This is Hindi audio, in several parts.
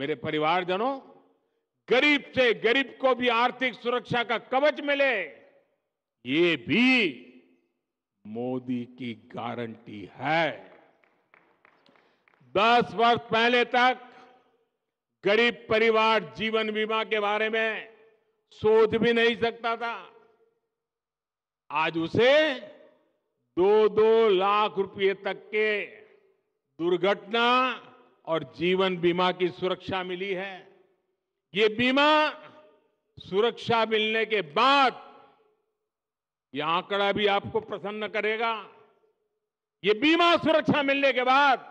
मेरे परिवारजनों गरीब से गरीब को भी आर्थिक सुरक्षा का कवच मिले ये भी मोदी की गारंटी है दस वर्ष पहले तक गरीब परिवार जीवन बीमा के बारे में सोच भी नहीं सकता था आज उसे दो दो लाख रुपए तक के दुर्घटना और जीवन बीमा की सुरक्षा मिली है ये बीमा सुरक्षा मिलने के बाद ये आंकड़ा भी आपको प्रसन्न करेगा ये बीमा सुरक्षा मिलने के बाद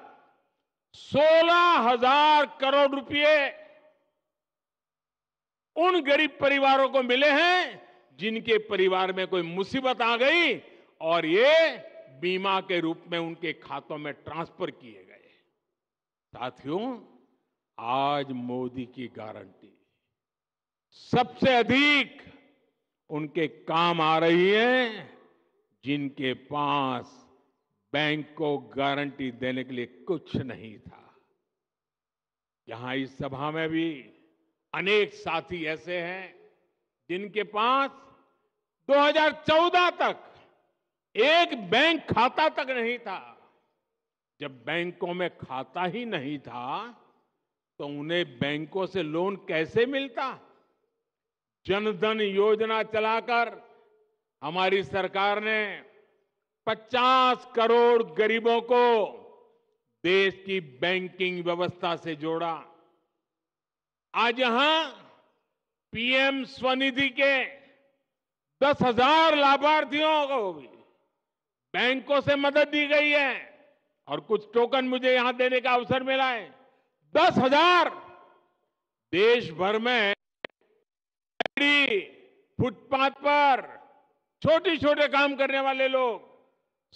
सोलह हजार करोड़ रुपए उन गरीब परिवारों को मिले हैं जिनके परिवार में कोई मुसीबत आ गई और ये बीमा के रूप में उनके खातों में ट्रांसफर किए गए साथियों आज मोदी की गारंटी सबसे अधिक उनके काम आ रही है जिनके पास बैंक को गारंटी देने के लिए कुछ नहीं था यहां इस सभा में भी अनेक साथी ऐसे हैं जिनके पास 2014 तक एक बैंक खाता तक नहीं था जब बैंकों में खाता ही नहीं था तो उन्हें बैंकों से लोन कैसे मिलता जनधन योजना चलाकर हमारी सरकार ने 50 करोड़ गरीबों को देश की बैंकिंग व्यवस्था से जोड़ा आज यहां पीएम स्वनिधि के दस हजार लाभार्थियों को भी बैंकों से मदद दी गई है और कुछ टोकन मुझे यहां देने का अवसर मिला है दस हजार देश भर में फुटपाथ पर छोटे छोटे काम करने वाले लोग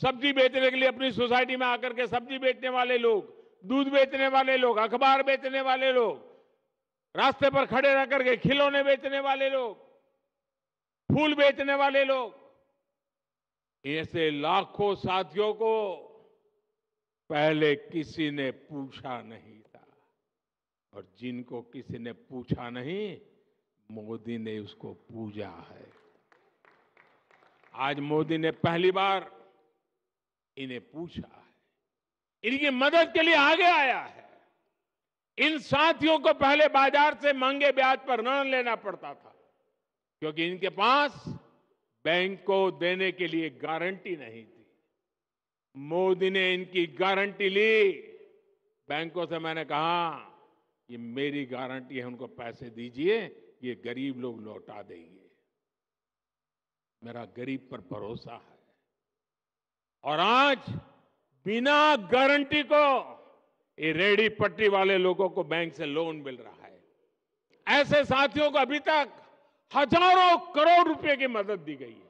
सब्जी बेचने के लिए अपनी सोसाइटी में आकर के सब्जी बेचने वाले लोग दूध बेचने वाले लोग अखबार बेचने वाले लोग रास्ते पर खड़े रह करके खिलौने बेचने वाले लोग फूल बेचने वाले लोग ऐसे लाखों साथियों को पहले किसी ने पूछा नहीं था और जिनको किसी ने पूछा नहीं मोदी ने उसको पूजा है आज मोदी ने पहली बार इन्हें पूछा है इनकी मदद के लिए आगे आया है इन साथियों को पहले बाजार से मांगे ब्याज पर ऋण लेना पड़ता था क्योंकि इनके पास बैंक को देने के लिए गारंटी नहीं थी मोदी ने इनकी गारंटी ली बैंकों से मैंने कहा ये मेरी गारंटी है उनको पैसे दीजिए ये गरीब लोग लौटा देंगे मेरा गरीब पर भरोसा है और आज बिना गारंटी को ये रेडी पट्टी वाले लोगों को बैंक से लोन मिल रहा है ऐसे साथियों को अभी तक हजारों करोड़ रुपए की मदद दी गई है